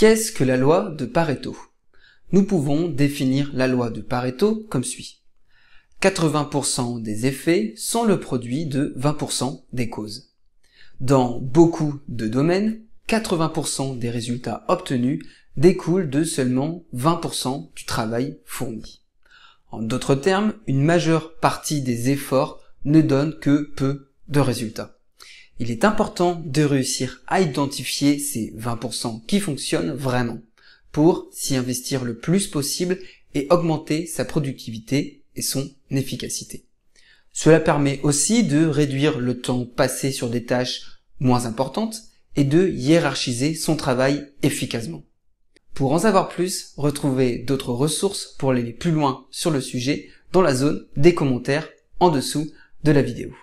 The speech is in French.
Qu'est-ce que la loi de Pareto Nous pouvons définir la loi de Pareto comme suit. 80% des effets sont le produit de 20% des causes. Dans beaucoup de domaines, 80% des résultats obtenus découlent de seulement 20% du travail fourni. En d'autres termes, une majeure partie des efforts ne donne que peu de résultats. Il est important de réussir à identifier ces 20% qui fonctionnent vraiment pour s'y investir le plus possible et augmenter sa productivité et son efficacité. Cela permet aussi de réduire le temps passé sur des tâches moins importantes et de hiérarchiser son travail efficacement. Pour en savoir plus, retrouvez d'autres ressources pour aller plus loin sur le sujet dans la zone des commentaires en dessous de la vidéo.